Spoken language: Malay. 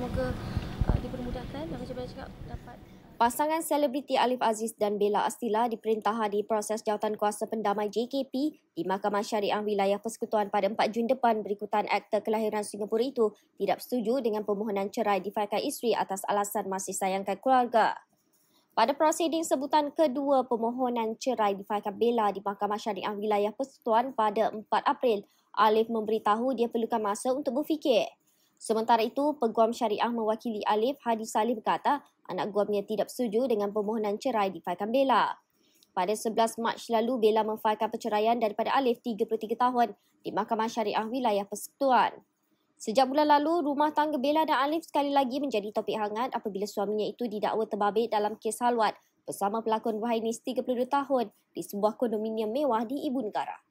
semoga uh, dipermudahkan dan macam cakap dapat uh, Pasangan selebriti Alif Aziz dan Bella Astila diperintah di proses jawatan kuasa pendamai JKP di Mahkamah Syariah Wilayah Persekutuan pada 4 Jun depan berikutan akta kelahiran Singapura itu tidak setuju dengan permohonan cerai difaikan isteri atas alasan masih sayangkan keluarga. Pada prosiding sebutan kedua permohonan cerai difaikan Bella di Mahkamah Syariah Wilayah Persekutuan pada 4 April, Alif memberitahu dia perlukan masa untuk berfikir. Sementara itu, Peguam Syariah mewakili Alif Hadi Salih berkata anak guamnya tidak setuju dengan permohonan cerai di difailkan Bella. Pada 11 Mac lalu, Bella memfailkan perceraian daripada Alif 33 tahun di Mahkamah Syariah Wilayah Persekutuan. Sejak bulan lalu, rumah tangga Bella dan Alif sekali lagi menjadi topik hangat apabila suaminya itu didakwa terbabit dalam kes halwat bersama pelakon Wahinis 32 tahun di sebuah kondominium mewah di Ibu Negara.